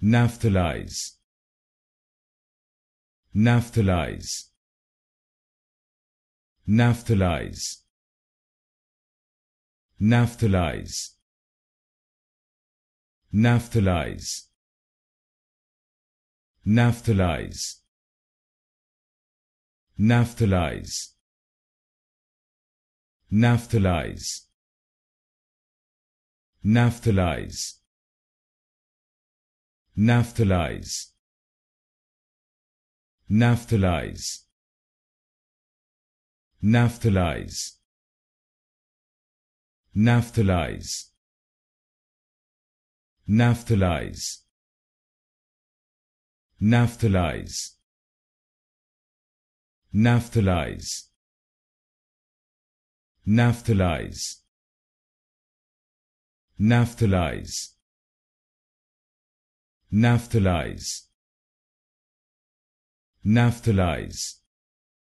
Naphthalize. Naphthalize. Naphthalize. Naphthalize. Naphthalize. Naphthalize. Naphthalize. Naphthalize. Naphthalize. Naphthalize. Naphthalize. Naphthalize. Naphthalize. Naphthalize. Naphthalize. Naphthalize. Naphthalize. Naphthalize. Naphthalize. Naphthalize.